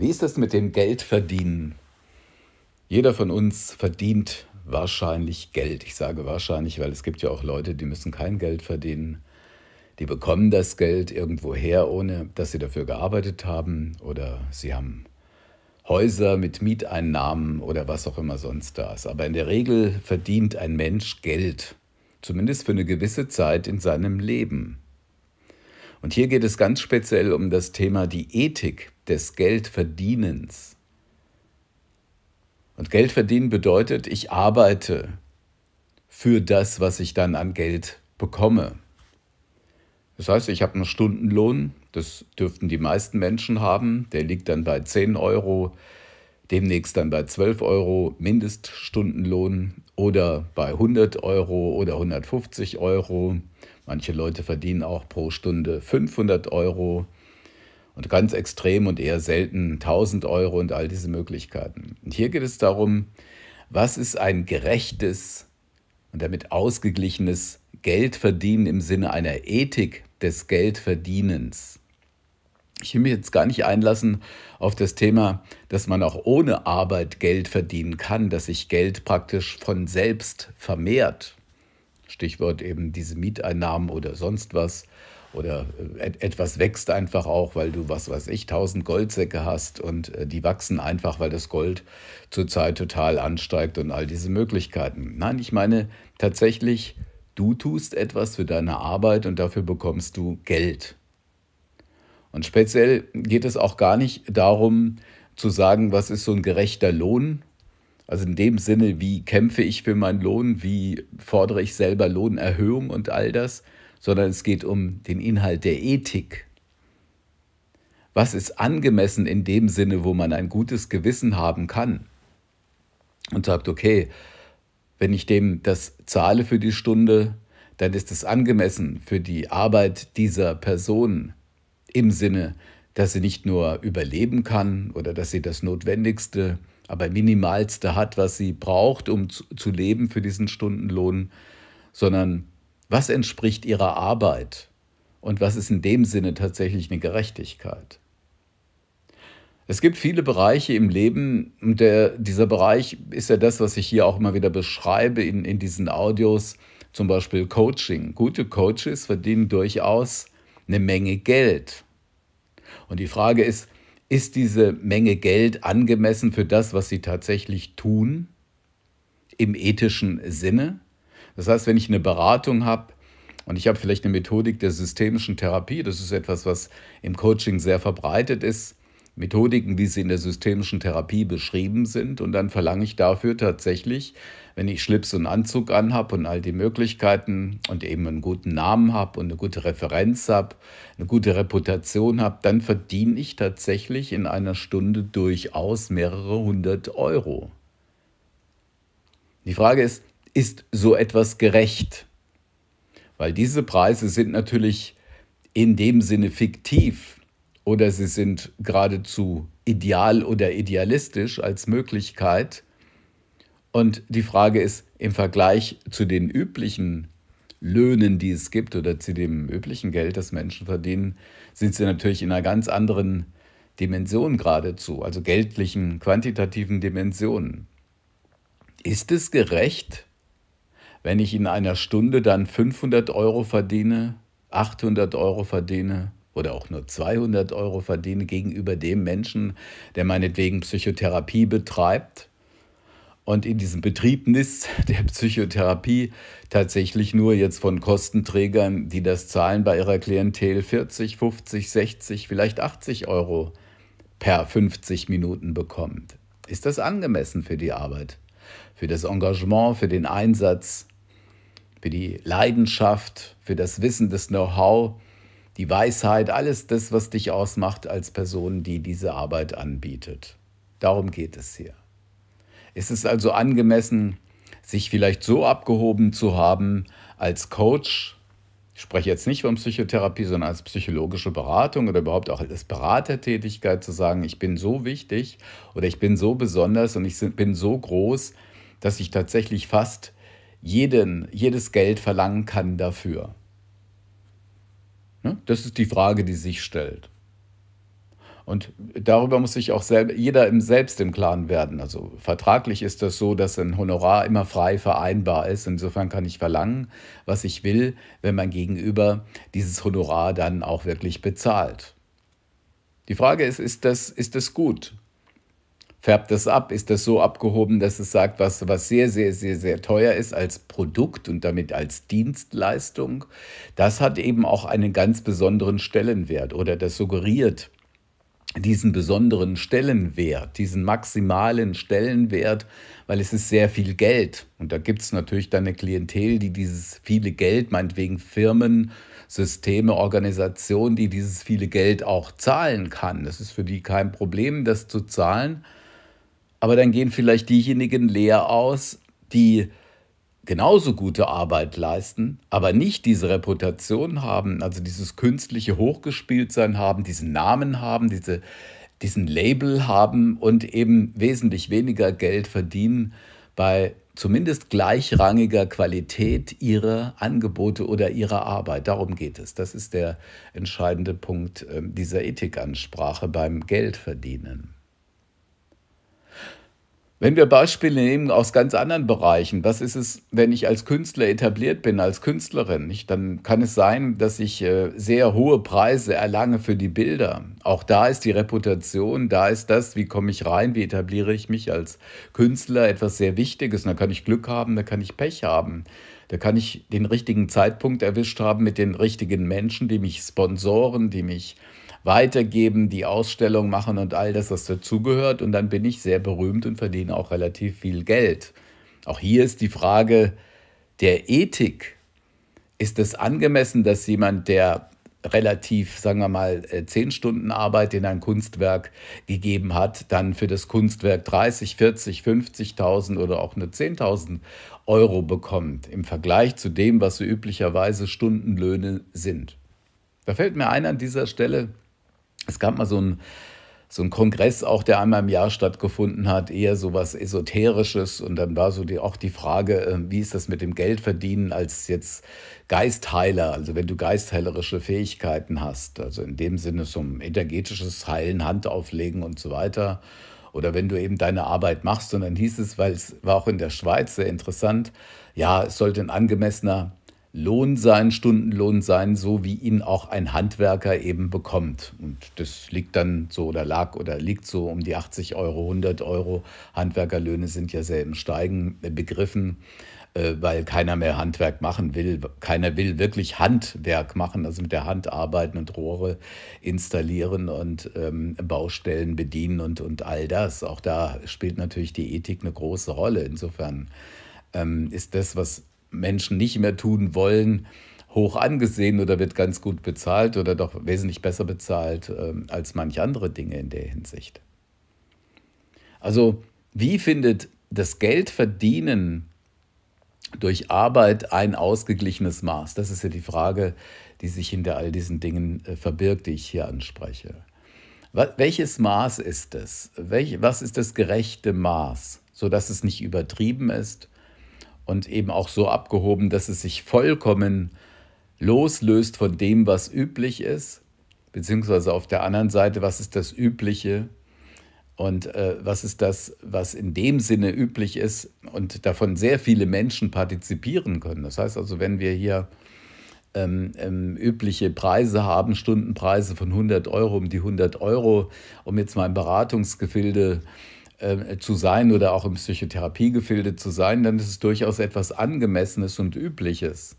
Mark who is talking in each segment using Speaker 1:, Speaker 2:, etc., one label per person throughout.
Speaker 1: Wie ist es mit dem Geldverdienen? Jeder von uns verdient wahrscheinlich Geld. Ich sage wahrscheinlich, weil es gibt ja auch Leute, die müssen kein Geld verdienen. Die bekommen das Geld irgendwoher, ohne dass sie dafür gearbeitet haben oder sie haben Häuser mit Mieteinnahmen oder was auch immer sonst da ist. Aber in der Regel verdient ein Mensch Geld, zumindest für eine gewisse Zeit in seinem Leben. Und hier geht es ganz speziell um das Thema die Ethik des Geldverdienens. Und Geldverdienen bedeutet, ich arbeite für das, was ich dann an Geld bekomme. Das heißt, ich habe einen Stundenlohn, das dürften die meisten Menschen haben, der liegt dann bei 10 Euro, demnächst dann bei 12 Euro Mindeststundenlohn oder bei 100 Euro oder 150 Euro Manche Leute verdienen auch pro Stunde 500 Euro und ganz extrem und eher selten 1000 Euro und all diese Möglichkeiten. Und hier geht es darum, was ist ein gerechtes und damit ausgeglichenes Geldverdienen im Sinne einer Ethik des Geldverdienens. Ich will mich jetzt gar nicht einlassen auf das Thema, dass man auch ohne Arbeit Geld verdienen kann, dass sich Geld praktisch von selbst vermehrt. Stichwort eben diese Mieteinnahmen oder sonst was. Oder äh, etwas wächst einfach auch, weil du, was weiß ich, tausend Goldsäcke hast und äh, die wachsen einfach, weil das Gold zurzeit total ansteigt und all diese Möglichkeiten. Nein, ich meine tatsächlich, du tust etwas für deine Arbeit und dafür bekommst du Geld. Und speziell geht es auch gar nicht darum zu sagen, was ist so ein gerechter Lohn also in dem Sinne, wie kämpfe ich für meinen Lohn, wie fordere ich selber Lohnerhöhung und all das, sondern es geht um den Inhalt der Ethik. Was ist angemessen in dem Sinne, wo man ein gutes Gewissen haben kann und sagt, okay, wenn ich dem das zahle für die Stunde, dann ist es angemessen für die Arbeit dieser Person im Sinne, dass sie nicht nur überleben kann oder dass sie das Notwendigste aber minimalste hat, was sie braucht, um zu leben für diesen Stundenlohn, sondern was entspricht ihrer Arbeit und was ist in dem Sinne tatsächlich eine Gerechtigkeit. Es gibt viele Bereiche im Leben und der, dieser Bereich ist ja das, was ich hier auch immer wieder beschreibe in, in diesen Audios, zum Beispiel Coaching. Gute Coaches verdienen durchaus eine Menge Geld. Und die Frage ist, ist diese Menge Geld angemessen für das, was sie tatsächlich tun? Im ethischen Sinne? Das heißt, wenn ich eine Beratung habe, und ich habe vielleicht eine Methodik der systemischen Therapie, das ist etwas, was im Coaching sehr verbreitet ist, Methodiken, wie sie in der systemischen Therapie beschrieben sind. Und dann verlange ich dafür tatsächlich, wenn ich Schlips und Anzug anhab und all die Möglichkeiten und eben einen guten Namen habe und eine gute Referenz habe, eine gute Reputation habe, dann verdiene ich tatsächlich in einer Stunde durchaus mehrere hundert Euro. Die Frage ist, ist so etwas gerecht? Weil diese Preise sind natürlich in dem Sinne fiktiv oder sie sind geradezu ideal oder idealistisch als Möglichkeit. Und die Frage ist, im Vergleich zu den üblichen Löhnen, die es gibt oder zu dem üblichen Geld, das Menschen verdienen, sind sie natürlich in einer ganz anderen Dimension geradezu, also geldlichen, quantitativen Dimensionen. Ist es gerecht, wenn ich in einer Stunde dann 500 Euro verdiene, 800 Euro verdiene, oder auch nur 200 Euro verdiene gegenüber dem Menschen, der meinetwegen Psychotherapie betreibt und in diesem Betriebnis der Psychotherapie tatsächlich nur jetzt von Kostenträgern, die das zahlen, bei ihrer Klientel 40, 50, 60, vielleicht 80 Euro per 50 Minuten bekommt. Ist das angemessen für die Arbeit, für das Engagement, für den Einsatz, für die Leidenschaft, für das Wissen, das Know-how, die Weisheit, alles das, was dich ausmacht als Person, die diese Arbeit anbietet. Darum geht es hier. Es ist also angemessen, sich vielleicht so abgehoben zu haben als Coach, ich spreche jetzt nicht von Psychotherapie, sondern als psychologische Beratung oder überhaupt auch als Beratertätigkeit zu sagen, ich bin so wichtig oder ich bin so besonders und ich bin so groß, dass ich tatsächlich fast jeden, jedes Geld verlangen kann dafür. Ne? Das ist die Frage, die sich stellt. Und darüber muss sich auch selber, jeder im selbst im Klaren werden. Also vertraglich ist das so, dass ein Honorar immer frei vereinbar ist. Insofern kann ich verlangen, was ich will, wenn mein Gegenüber dieses Honorar dann auch wirklich bezahlt. Die Frage ist, ist das, ist das gut? färbt das ab, ist das so abgehoben, dass es sagt, was, was sehr, sehr, sehr, sehr teuer ist als Produkt und damit als Dienstleistung, das hat eben auch einen ganz besonderen Stellenwert oder das suggeriert diesen besonderen Stellenwert, diesen maximalen Stellenwert, weil es ist sehr viel Geld. Und da gibt es natürlich dann eine Klientel, die dieses viele Geld, meinetwegen Firmen, Systeme, Organisationen, die dieses viele Geld auch zahlen kann. Das ist für die kein Problem, das zu zahlen aber dann gehen vielleicht diejenigen leer aus, die genauso gute Arbeit leisten, aber nicht diese Reputation haben, also dieses künstliche Hochgespieltsein haben, diesen Namen haben, diese, diesen Label haben und eben wesentlich weniger Geld verdienen bei zumindest gleichrangiger Qualität ihrer Angebote oder ihrer Arbeit. Darum geht es. Das ist der entscheidende Punkt ähm, dieser Ethikansprache beim Geldverdienen. Wenn wir Beispiele nehmen aus ganz anderen Bereichen, was ist es, wenn ich als Künstler etabliert bin, als Künstlerin? Ich, dann kann es sein, dass ich äh, sehr hohe Preise erlange für die Bilder. Auch da ist die Reputation, da ist das, wie komme ich rein, wie etabliere ich mich als Künstler, etwas sehr Wichtiges. da kann ich Glück haben, da kann ich Pech haben. Da kann ich den richtigen Zeitpunkt erwischt haben mit den richtigen Menschen, die mich sponsoren, die mich weitergeben, die Ausstellung machen und all das, was dazugehört. Und dann bin ich sehr berühmt und verdiene auch relativ viel Geld. Auch hier ist die Frage der Ethik. Ist es angemessen, dass jemand, der relativ, sagen wir mal, äh, zehn Stunden Arbeit in ein Kunstwerk gegeben hat, dann für das Kunstwerk 30, 40, 50.000 oder auch nur 10.000 Euro bekommt im Vergleich zu dem, was so üblicherweise Stundenlöhne sind. Da fällt mir ein an dieser Stelle, es gab mal so einen so ein Kongress auch, der einmal im Jahr stattgefunden hat, eher so was Esoterisches. Und dann war so die, auch die Frage, äh, wie ist das mit dem Geld verdienen als jetzt Geistheiler, also wenn du geistheilerische Fähigkeiten hast, also in dem Sinne so ein energetisches Heilen, Hand auflegen und so weiter. Oder wenn du eben deine Arbeit machst. Und dann hieß es, weil es war auch in der Schweiz sehr interessant, ja, es sollte ein angemessener Lohn sein, Stundenlohn sein, so wie ihn auch ein Handwerker eben bekommt. Und das liegt dann so oder lag oder liegt so um die 80 Euro, 100 Euro. Handwerkerlöhne sind ja sehr im Steigen begriffen, äh, weil keiner mehr Handwerk machen will. Keiner will wirklich Handwerk machen, also mit der Hand arbeiten und Rohre installieren und ähm, Baustellen bedienen und, und all das. Auch da spielt natürlich die Ethik eine große Rolle. Insofern ähm, ist das, was Menschen nicht mehr tun wollen, hoch angesehen oder wird ganz gut bezahlt oder doch wesentlich besser bezahlt äh, als manche andere Dinge in der Hinsicht. Also wie findet das Geldverdienen durch Arbeit ein ausgeglichenes Maß? Das ist ja die Frage, die sich hinter all diesen Dingen äh, verbirgt, die ich hier anspreche. Welches Maß ist es? was ist das gerechte Maß, sodass es nicht übertrieben ist, und eben auch so abgehoben, dass es sich vollkommen loslöst von dem, was üblich ist, beziehungsweise auf der anderen Seite, was ist das Übliche und äh, was ist das, was in dem Sinne üblich ist und davon sehr viele Menschen partizipieren können. Das heißt also, wenn wir hier ähm, ähm, übliche Preise haben, Stundenpreise von 100 Euro um die 100 Euro, um jetzt mal im Beratungsgefilde äh, ähm, zu sein oder auch im Psychotherapie-Gefilde zu sein, dann ist es durchaus etwas Angemessenes und Übliches.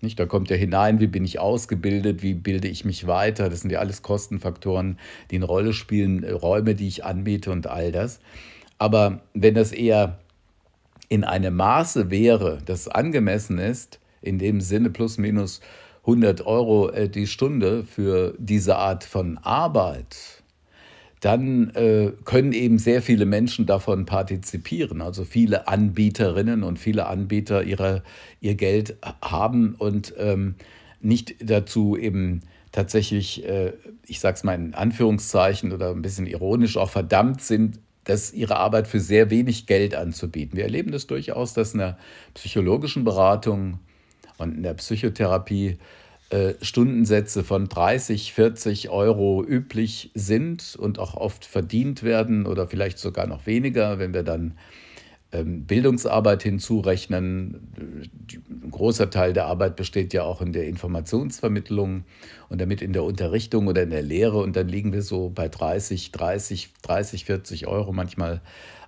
Speaker 1: Nicht? Da kommt ja hinein, wie bin ich ausgebildet, wie bilde ich mich weiter. Das sind ja alles Kostenfaktoren, die eine Rolle spielen, äh, Räume, die ich anbiete und all das. Aber wenn das eher in einem Maße wäre, das angemessen ist, in dem Sinne plus minus 100 Euro äh, die Stunde für diese Art von Arbeit, dann äh, können eben sehr viele Menschen davon partizipieren. Also viele Anbieterinnen und viele Anbieter ihre, ihr Geld haben und ähm, nicht dazu eben tatsächlich, äh, ich sage es mal in Anführungszeichen oder ein bisschen ironisch, auch verdammt sind, dass ihre Arbeit für sehr wenig Geld anzubieten. Wir erleben das durchaus, dass in der psychologischen Beratung und in der Psychotherapie äh, Stundensätze von 30, 40 Euro üblich sind und auch oft verdient werden oder vielleicht sogar noch weniger, wenn wir dann ähm, Bildungsarbeit hinzurechnen. Ein großer Teil der Arbeit besteht ja auch in der Informationsvermittlung und damit in der Unterrichtung oder in der Lehre und dann liegen wir so bei 30, 30, 30, 40 Euro manchmal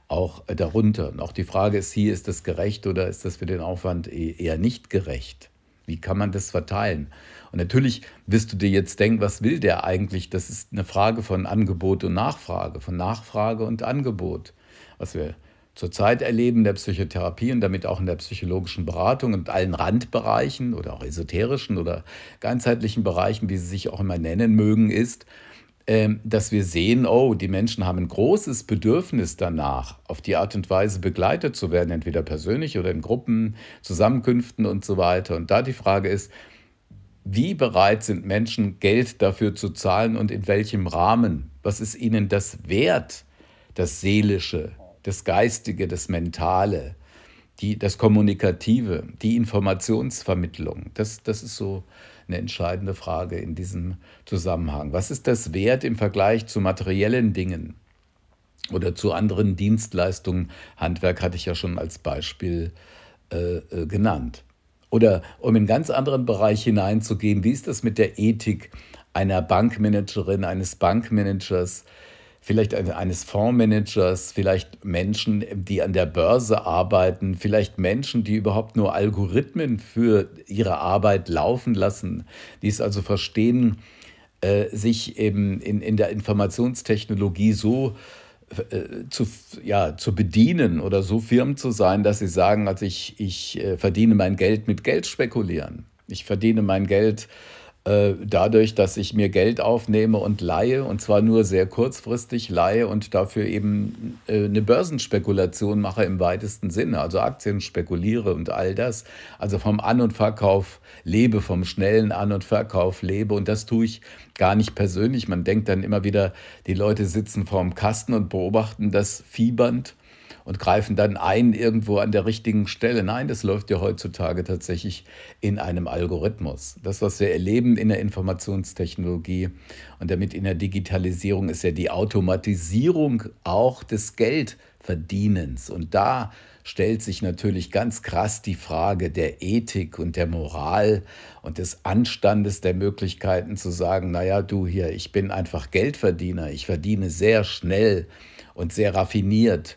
Speaker 1: auch äh, darunter. Und auch die Frage ist hier, ist das gerecht oder ist das für den Aufwand e-, eher nicht gerecht? Wie kann man das verteilen? Und natürlich wirst du dir jetzt denken, was will der eigentlich? Das ist eine Frage von Angebot und Nachfrage, von Nachfrage und Angebot. Was wir zurzeit erleben in der Psychotherapie und damit auch in der psychologischen Beratung und allen Randbereichen oder auch esoterischen oder ganzheitlichen Bereichen, wie sie sich auch immer nennen mögen, ist, ähm, dass wir sehen, oh, die Menschen haben ein großes Bedürfnis danach, auf die Art und Weise begleitet zu werden, entweder persönlich oder in Gruppen, Zusammenkünften und so weiter. Und da die Frage ist, wie bereit sind Menschen, Geld dafür zu zahlen und in welchem Rahmen? Was ist ihnen das wert, das Seelische, das Geistige, das Mentale? die, das Kommunikative, die Informationsvermittlung. Das, das ist so eine entscheidende Frage in diesem Zusammenhang. Was ist das Wert im Vergleich zu materiellen Dingen oder zu anderen Dienstleistungen? Handwerk hatte ich ja schon als Beispiel äh, äh genannt. Oder um in einen ganz anderen Bereich hineinzugehen, wie ist das mit der Ethik einer Bankmanagerin, eines Bankmanagers? vielleicht eines Fondsmanagers, vielleicht Menschen, die an der Börse arbeiten, vielleicht Menschen, die überhaupt nur Algorithmen für ihre Arbeit laufen lassen, die es also verstehen, äh, sich eben in, in der Informationstechnologie so äh, zu, ja, zu bedienen oder so firm zu sein, dass sie sagen, also ich, ich äh, verdiene mein Geld mit Geld spekulieren. Ich verdiene mein Geld äh, äh, dadurch, dass ich mir Geld aufnehme und leihe, und zwar nur sehr kurzfristig leihe und dafür eben äh, eine Börsenspekulation mache im weitesten Sinne, also Aktien spekuliere und all das, also vom An- und Verkauf lebe, vom schnellen An- und Verkauf lebe und das tue ich gar nicht persönlich. Man denkt dann immer wieder, die Leute sitzen vorm Kasten und beobachten das fiebernd und greifen dann ein irgendwo an der richtigen Stelle. Nein, das läuft ja heutzutage tatsächlich in einem Algorithmus. Das, was wir erleben in der Informationstechnologie und damit in der Digitalisierung, ist ja die Automatisierung auch des Geldverdienens. Und da stellt sich natürlich ganz krass die Frage der Ethik und der Moral und des Anstandes der Möglichkeiten zu sagen, naja, du hier, ich bin einfach Geldverdiener, ich verdiene sehr schnell und sehr raffiniert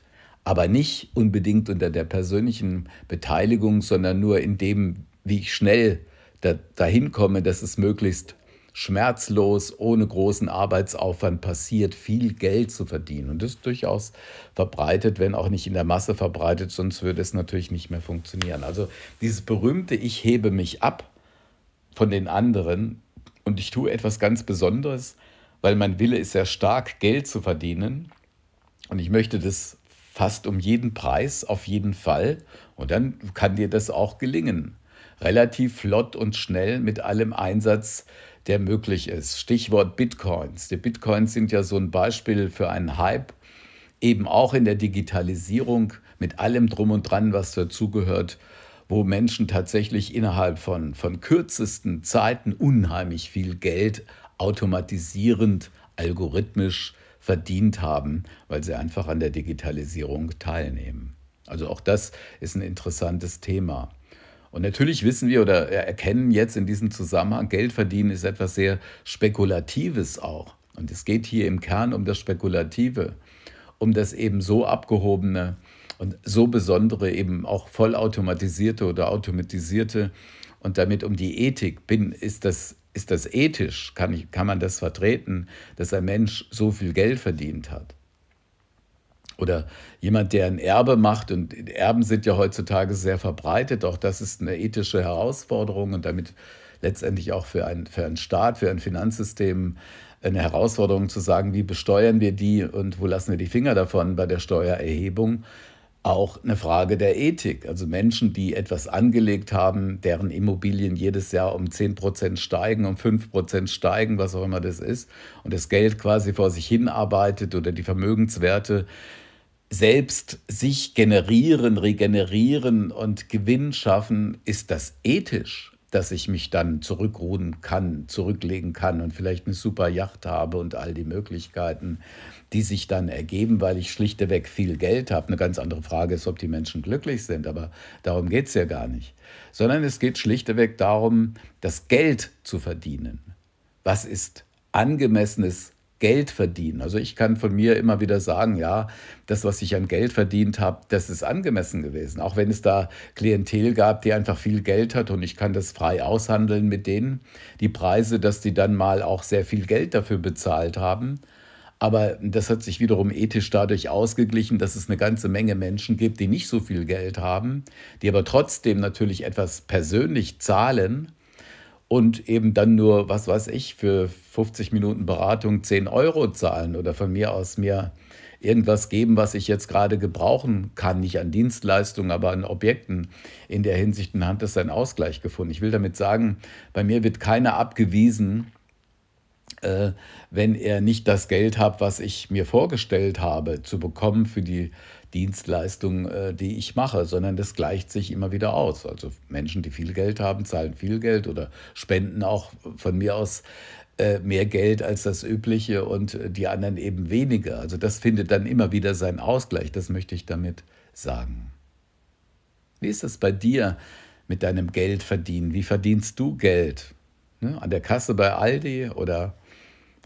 Speaker 1: aber nicht unbedingt unter der persönlichen Beteiligung, sondern nur in dem, wie ich schnell da, dahin komme, dass es möglichst schmerzlos, ohne großen Arbeitsaufwand passiert, viel Geld zu verdienen. Und das ist durchaus verbreitet, wenn auch nicht in der Masse verbreitet, sonst würde es natürlich nicht mehr funktionieren. Also dieses berühmte Ich hebe mich ab von den anderen und ich tue etwas ganz Besonderes, weil mein Wille ist sehr stark, Geld zu verdienen. Und ich möchte das fast um jeden Preis, auf jeden Fall. Und dann kann dir das auch gelingen. Relativ flott und schnell mit allem Einsatz, der möglich ist. Stichwort Bitcoins. Die Bitcoins sind ja so ein Beispiel für einen Hype, eben auch in der Digitalisierung mit allem drum und dran, was dazugehört wo Menschen tatsächlich innerhalb von, von kürzesten Zeiten unheimlich viel Geld automatisierend, algorithmisch verdient haben, weil sie einfach an der Digitalisierung teilnehmen. Also auch das ist ein interessantes Thema. Und natürlich wissen wir oder erkennen jetzt in diesem Zusammenhang, Geld verdienen ist etwas sehr Spekulatives auch. Und es geht hier im Kern um das Spekulative, um das eben so abgehobene und so besondere, eben auch vollautomatisierte oder automatisierte und damit um die Ethik bin, ist das ist das ethisch? Kann, ich, kann man das vertreten, dass ein Mensch so viel Geld verdient hat? Oder jemand, der ein Erbe macht, und Erben sind ja heutzutage sehr verbreitet, auch das ist eine ethische Herausforderung und damit letztendlich auch für, ein, für einen Staat, für ein Finanzsystem eine Herausforderung zu sagen, wie besteuern wir die und wo lassen wir die Finger davon bei der Steuererhebung auch eine Frage der Ethik. Also Menschen, die etwas angelegt haben, deren Immobilien jedes Jahr um 10% steigen, um 5% steigen, was auch immer das ist, und das Geld quasi vor sich hin arbeitet oder die Vermögenswerte selbst sich generieren, regenerieren und Gewinn schaffen, ist das ethisch? dass ich mich dann zurückruhen kann, zurücklegen kann und vielleicht eine super Yacht habe und all die Möglichkeiten, die sich dann ergeben, weil ich schlichtweg viel Geld habe. Eine ganz andere Frage ist, ob die Menschen glücklich sind, aber darum geht es ja gar nicht. Sondern es geht schlichtweg darum, das Geld zu verdienen. Was ist angemessenes Geld verdienen. Also ich kann von mir immer wieder sagen, ja, das, was ich an Geld verdient habe, das ist angemessen gewesen. Auch wenn es da Klientel gab, die einfach viel Geld hat und ich kann das frei aushandeln mit denen, die Preise, dass die dann mal auch sehr viel Geld dafür bezahlt haben. Aber das hat sich wiederum ethisch dadurch ausgeglichen, dass es eine ganze Menge Menschen gibt, die nicht so viel Geld haben, die aber trotzdem natürlich etwas persönlich zahlen und eben dann nur, was weiß ich, für 50 Minuten Beratung 10 Euro zahlen oder von mir aus mir irgendwas geben, was ich jetzt gerade gebrauchen kann, nicht an Dienstleistungen, aber an Objekten in der Hinsicht dann hat das seinen Ausgleich gefunden. Ich will damit sagen, bei mir wird keiner abgewiesen, äh, wenn er nicht das Geld hat, was ich mir vorgestellt habe, zu bekommen für die Dienstleistung, äh, die ich mache, sondern das gleicht sich immer wieder aus. Also Menschen, die viel Geld haben, zahlen viel Geld oder spenden auch von mir aus äh, mehr Geld als das übliche und äh, die anderen eben weniger. Also das findet dann immer wieder seinen Ausgleich, das möchte ich damit sagen. Wie ist es bei dir mit deinem Geldverdienen? Wie verdienst du Geld? Ne, an der Kasse bei Aldi oder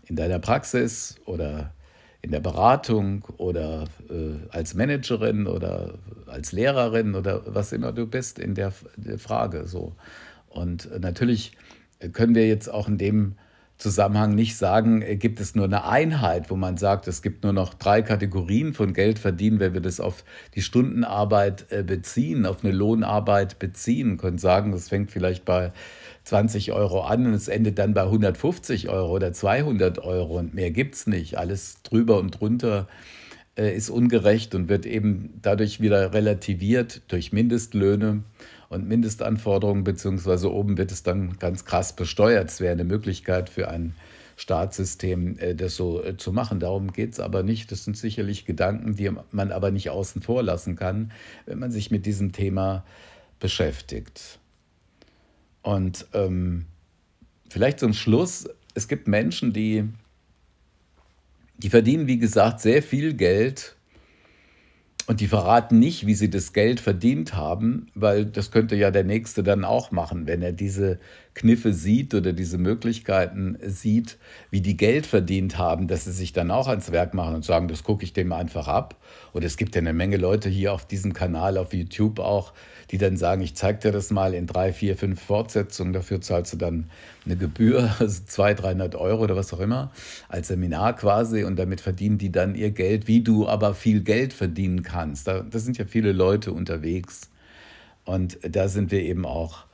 Speaker 1: in deiner Praxis oder in der Beratung oder äh, als Managerin oder als Lehrerin oder was immer du bist in der, der Frage. So. Und natürlich können wir jetzt auch in dem Zusammenhang nicht sagen, äh, gibt es nur eine Einheit, wo man sagt, es gibt nur noch drei Kategorien von Geld verdienen, wenn wir das auf die Stundenarbeit äh, beziehen, auf eine Lohnarbeit beziehen, können sagen, das fängt vielleicht bei 20 Euro an und es endet dann bei 150 Euro oder 200 Euro und mehr gibt es nicht. Alles drüber und drunter äh, ist ungerecht und wird eben dadurch wieder relativiert durch Mindestlöhne und Mindestanforderungen, beziehungsweise oben wird es dann ganz krass besteuert. Es wäre eine Möglichkeit für ein Staatssystem, äh, das so äh, zu machen. Darum geht es aber nicht. Das sind sicherlich Gedanken, die man aber nicht außen vor lassen kann, wenn man sich mit diesem Thema beschäftigt. Und ähm, vielleicht zum Schluss, es gibt Menschen, die, die verdienen, wie gesagt, sehr viel Geld und die verraten nicht, wie sie das Geld verdient haben, weil das könnte ja der Nächste dann auch machen, wenn er diese Kniffe sieht oder diese Möglichkeiten sieht, wie die Geld verdient haben, dass sie sich dann auch ans Werk machen und sagen, das gucke ich dem einfach ab. Oder es gibt ja eine Menge Leute hier auf diesem Kanal, auf YouTube auch, die dann sagen, ich zeig dir das mal in drei, vier, fünf Fortsetzungen, dafür zahlst du dann eine Gebühr, also 200, 300 Euro oder was auch immer, als Seminar quasi und damit verdienen die dann ihr Geld, wie du aber viel Geld verdienen kannst kannst. Da, da sind ja viele Leute unterwegs. Und da sind wir eben auch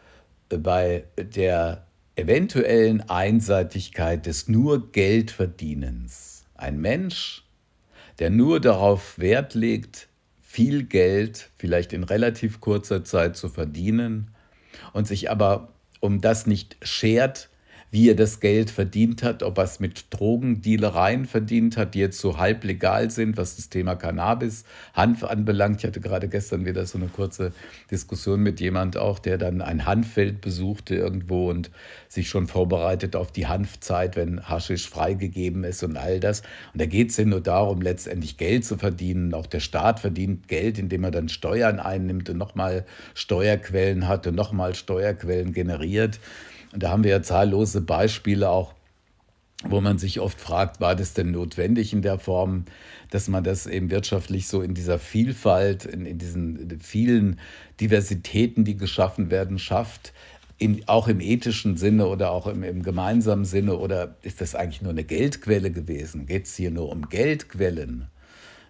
Speaker 1: bei der eventuellen Einseitigkeit des nur Geldverdienens. Ein Mensch, der nur darauf Wert legt, viel Geld vielleicht in relativ kurzer Zeit zu verdienen und sich aber um das nicht schert, wie er das Geld verdient hat, ob er es mit Drogendealereien verdient hat, die jetzt so halb legal sind, was das Thema Cannabis, Hanf anbelangt. Ich hatte gerade gestern wieder so eine kurze Diskussion mit jemand auch, der dann ein Hanffeld besuchte irgendwo und sich schon vorbereitet auf die Hanfzeit, wenn Haschisch freigegeben ist und all das. Und da geht es ja nur darum, letztendlich Geld zu verdienen. Auch der Staat verdient Geld, indem er dann Steuern einnimmt und nochmal Steuerquellen hat und nochmal Steuerquellen generiert. Und da haben wir ja zahllose Beispiele auch wo man sich oft fragt, war das denn notwendig in der Form, dass man das eben wirtschaftlich so in dieser Vielfalt, in, in diesen vielen Diversitäten, die geschaffen werden, schafft, in, auch im ethischen Sinne oder auch im, im gemeinsamen Sinne, oder ist das eigentlich nur eine Geldquelle gewesen? Geht es hier nur um Geldquellen?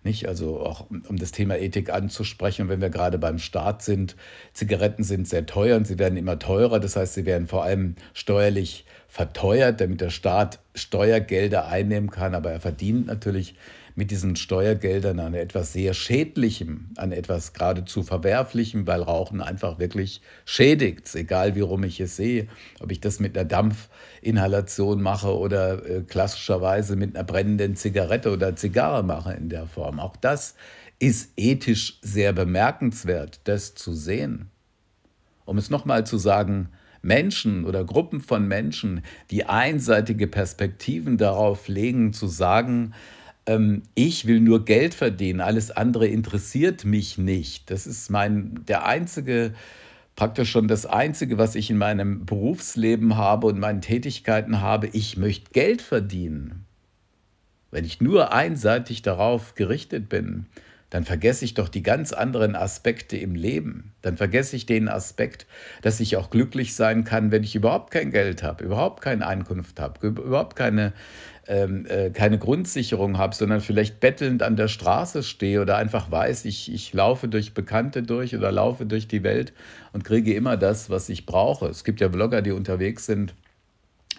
Speaker 1: Nicht? Also auch um das Thema Ethik anzusprechen. wenn wir gerade beim Staat sind, Zigaretten sind sehr teuer und sie werden immer teurer. Das heißt, sie werden vor allem steuerlich verteuert, damit der Staat Steuergelder einnehmen kann. Aber er verdient natürlich mit diesen Steuergeldern an etwas sehr Schädlichem, an etwas geradezu Verwerflichem, weil Rauchen einfach wirklich schädigt, egal wie rum ich es sehe, ob ich das mit einer Dampfinhalation mache oder äh, klassischerweise mit einer brennenden Zigarette oder Zigarre mache in der Form. Auch das ist ethisch sehr bemerkenswert, das zu sehen. Um es nochmal zu sagen, Menschen oder Gruppen von Menschen, die einseitige Perspektiven darauf legen, zu sagen, ähm, ich will nur Geld verdienen, alles andere interessiert mich nicht. Das ist mein, der einzige, praktisch schon das einzige, was ich in meinem Berufsleben habe und meinen Tätigkeiten habe. Ich möchte Geld verdienen. Wenn ich nur einseitig darauf gerichtet bin, dann vergesse ich doch die ganz anderen Aspekte im Leben. Dann vergesse ich den Aspekt, dass ich auch glücklich sein kann, wenn ich überhaupt kein Geld habe, überhaupt keine Einkunft habe, überhaupt keine ähm, äh, keine Grundsicherung habe, sondern vielleicht bettelnd an der Straße stehe oder einfach weiß, ich, ich laufe durch Bekannte durch oder laufe durch die Welt und kriege immer das, was ich brauche. Es gibt ja Blogger, die unterwegs sind,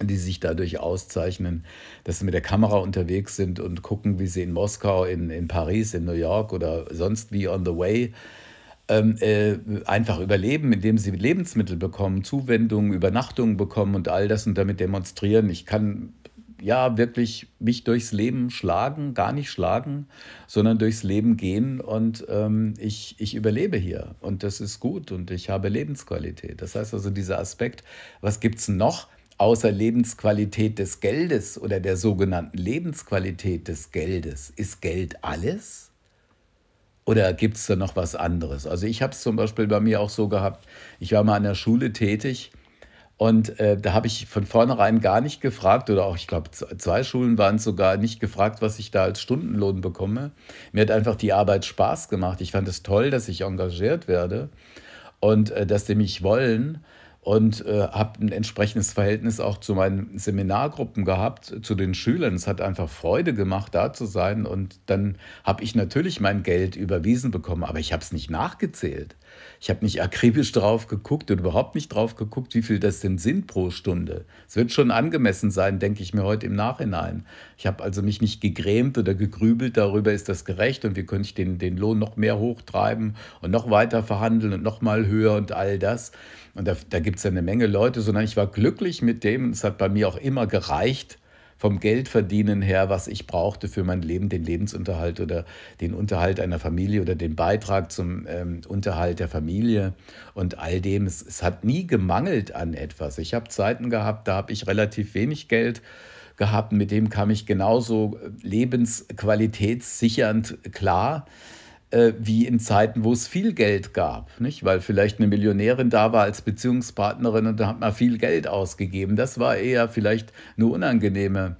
Speaker 1: die sich dadurch auszeichnen, dass sie mit der Kamera unterwegs sind und gucken, wie sie in Moskau, in, in Paris, in New York oder sonst wie on the way ähm, äh, einfach überleben, indem sie Lebensmittel bekommen, Zuwendungen, Übernachtungen bekommen und all das und damit demonstrieren. Ich kann ja wirklich mich durchs Leben schlagen, gar nicht schlagen, sondern durchs Leben gehen und ähm, ich, ich überlebe hier und das ist gut und ich habe Lebensqualität. Das heißt also dieser Aspekt, was gibt es noch außer Lebensqualität des Geldes oder der sogenannten Lebensqualität des Geldes? Ist Geld alles? Oder gibt es da noch was anderes? Also ich habe es zum Beispiel bei mir auch so gehabt, ich war mal an der Schule tätig und äh, da habe ich von vornherein gar nicht gefragt, oder auch ich glaube, zwei Schulen waren sogar nicht gefragt, was ich da als Stundenlohn bekomme. Mir hat einfach die Arbeit Spaß gemacht. Ich fand es toll, dass ich engagiert werde und äh, dass sie mich wollen. Und äh, habe ein entsprechendes Verhältnis auch zu meinen Seminargruppen gehabt, zu den Schülern. Es hat einfach Freude gemacht, da zu sein. Und dann habe ich natürlich mein Geld überwiesen bekommen, aber ich habe es nicht nachgezählt. Ich habe nicht akribisch drauf geguckt und überhaupt nicht drauf geguckt, wie viel das denn sind pro Stunde. Es wird schon angemessen sein, denke ich mir heute im Nachhinein. Ich habe also mich nicht gegrämt oder gegrübelt darüber, ist das gerecht und wie könnte ich den, den Lohn noch mehr hochtreiben und noch weiter verhandeln und noch mal höher und all das. Und da, da gibt es ja eine Menge Leute, sondern ich war glücklich mit dem. Es hat bei mir auch immer gereicht, vom Geldverdienen her, was ich brauchte für mein Leben, den Lebensunterhalt oder den Unterhalt einer Familie oder den Beitrag zum ähm, Unterhalt der Familie und all dem. Es, es hat nie gemangelt an etwas. Ich habe Zeiten gehabt, da habe ich relativ wenig Geld gehabt, mit dem kam ich genauso äh, lebensqualitätssichernd klar äh, wie in Zeiten, wo es viel Geld gab, nicht? weil vielleicht eine Millionärin da war als Beziehungspartnerin und da hat man viel Geld ausgegeben. Das war eher vielleicht eine unangenehme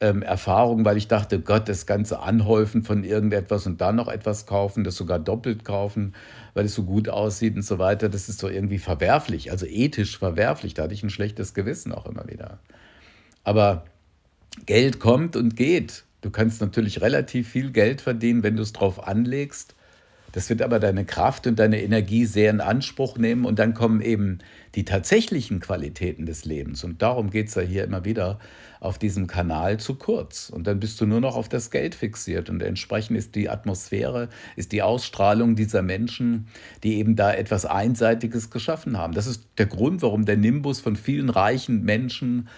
Speaker 1: ähm, Erfahrung, weil ich dachte, Gott, das ganze Anhäufen von irgendetwas und dann noch etwas kaufen, das sogar doppelt kaufen, weil es so gut aussieht und so weiter, das ist so irgendwie verwerflich, also ethisch verwerflich. Da hatte ich ein schlechtes Gewissen auch immer wieder. Aber Geld kommt und geht. Du kannst natürlich relativ viel Geld verdienen, wenn du es drauf anlegst. Das wird aber deine Kraft und deine Energie sehr in Anspruch nehmen und dann kommen eben die tatsächlichen Qualitäten des Lebens. Und darum geht es ja hier immer wieder auf diesem Kanal zu kurz. Und dann bist du nur noch auf das Geld fixiert. Und entsprechend ist die Atmosphäre, ist die Ausstrahlung dieser Menschen, die eben da etwas Einseitiges geschaffen haben. Das ist der Grund, warum der Nimbus von vielen reichen Menschen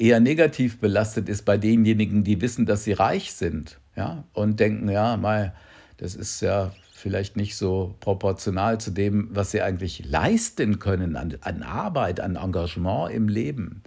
Speaker 1: eher negativ belastet ist bei denjenigen, die wissen, dass sie reich sind ja? und denken, ja, mal, das ist ja vielleicht nicht so proportional zu dem, was sie eigentlich leisten können an, an Arbeit, an Engagement im Leben.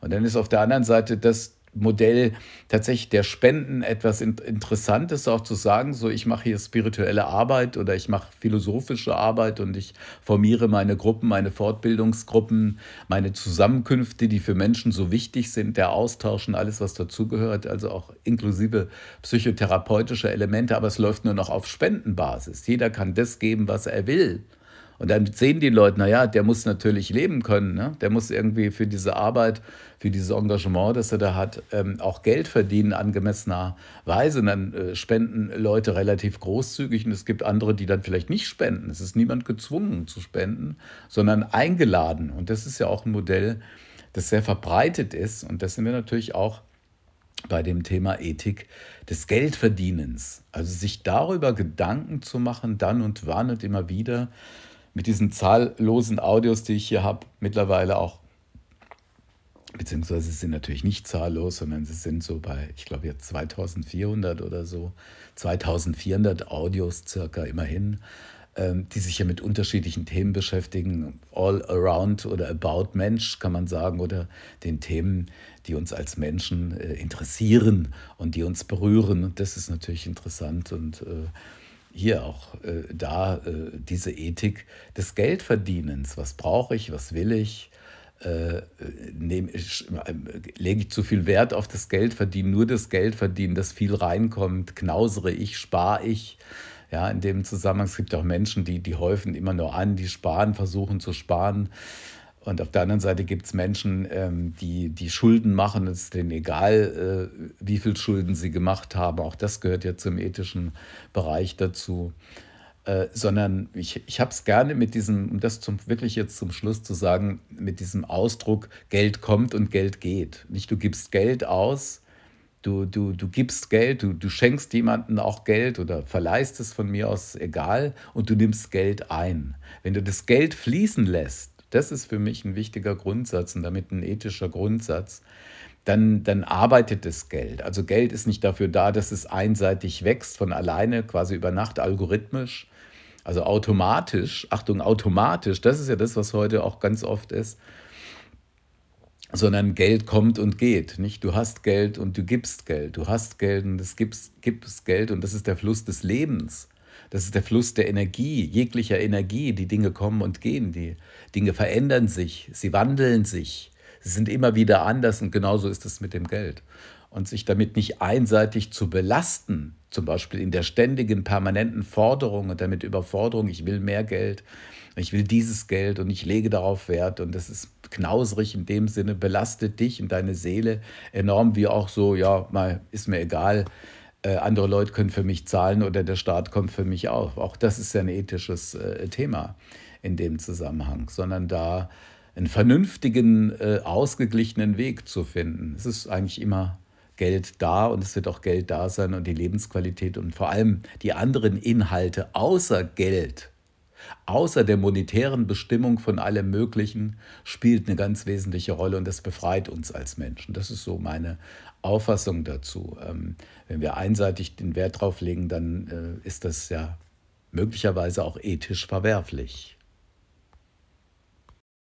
Speaker 1: Und dann ist auf der anderen Seite das Modell tatsächlich der Spenden etwas Interessantes auch zu sagen, so ich mache hier spirituelle Arbeit oder ich mache philosophische Arbeit und ich formiere meine Gruppen, meine Fortbildungsgruppen, meine Zusammenkünfte, die für Menschen so wichtig sind, der Austausch und alles, was dazugehört, also auch inklusive psychotherapeutische Elemente, aber es läuft nur noch auf Spendenbasis. Jeder kann das geben, was er will. Und dann sehen die Leute, naja, der muss natürlich leben können. Ne? Der muss irgendwie für diese Arbeit, für dieses Engagement, das er da hat, ähm, auch Geld verdienen, angemessenerweise. Und dann äh, spenden Leute relativ großzügig. Und es gibt andere, die dann vielleicht nicht spenden. Es ist niemand gezwungen zu spenden, sondern eingeladen. Und das ist ja auch ein Modell, das sehr verbreitet ist. Und das sind wir natürlich auch bei dem Thema Ethik des Geldverdienens. Also sich darüber Gedanken zu machen, dann und wann und immer wieder, mit diesen zahllosen Audios, die ich hier habe, mittlerweile auch, beziehungsweise sind natürlich nicht zahllos, sondern sie sind so bei, ich glaube jetzt 2400 oder so, 2400 Audios circa immerhin, ähm, die sich ja mit unterschiedlichen Themen beschäftigen, all around oder about Mensch kann man sagen, oder den Themen, die uns als Menschen äh, interessieren und die uns berühren. Und das ist natürlich interessant und äh, hier auch äh, da äh, diese Ethik des Geldverdienens. Was brauche ich, was will ich? Äh, äh ich äh, lege ich zu viel Wert auf das Geldverdienen, nur das Geldverdienen, dass viel reinkommt, knausere ich, spare ich. Ja, in dem Zusammenhang, es gibt auch Menschen, die, die häufen immer nur an, die sparen, versuchen zu sparen. Und auf der anderen Seite gibt es Menschen, ähm, die, die Schulden machen, es ist denen egal, äh, wie viel Schulden sie gemacht haben. Auch das gehört ja zum ethischen Bereich dazu. Äh, sondern ich, ich habe es gerne mit diesem, um das zum, wirklich jetzt zum Schluss zu sagen, mit diesem Ausdruck, Geld kommt und Geld geht. Nicht du gibst Geld aus, du, du, du gibst Geld, du, du schenkst jemandem auch Geld oder verleihst es von mir aus, egal, und du nimmst Geld ein. Wenn du das Geld fließen lässt, das ist für mich ein wichtiger Grundsatz und damit ein ethischer Grundsatz. Dann, dann arbeitet das Geld. Also Geld ist nicht dafür da, dass es einseitig wächst von alleine, quasi über Nacht algorithmisch. Also automatisch, Achtung, automatisch, das ist ja das, was heute auch ganz oft ist sondern Geld kommt und geht. Nicht? Du hast Geld und du gibst Geld. Du hast Geld und es gibst, gibst Geld und das ist der Fluss des Lebens. Das ist der Fluss der Energie, jeglicher Energie. Die Dinge kommen und gehen, die Dinge verändern sich, sie wandeln sich, sie sind immer wieder anders und genauso ist es mit dem Geld. Und sich damit nicht einseitig zu belasten, zum Beispiel in der ständigen, permanenten Forderung und damit Überforderung, ich will mehr Geld, ich will dieses Geld und ich lege darauf Wert und das ist knauserig in dem Sinne, belastet dich und deine Seele enorm, wie auch so, ja, mal ist mir egal, äh, andere Leute können für mich zahlen oder der Staat kommt für mich auf. Auch das ist ja ein ethisches äh, Thema in dem Zusammenhang, sondern da einen vernünftigen, äh, ausgeglichenen Weg zu finden. Es ist eigentlich immer Geld da und es wird auch Geld da sein und die Lebensqualität und vor allem die anderen Inhalte außer Geld, außer der monetären Bestimmung von allem Möglichen, spielt eine ganz wesentliche Rolle und das befreit uns als Menschen. Das ist so meine Auffassung dazu. Ähm, wenn wir einseitig den Wert drauf legen, dann äh, ist das ja möglicherweise auch ethisch verwerflich.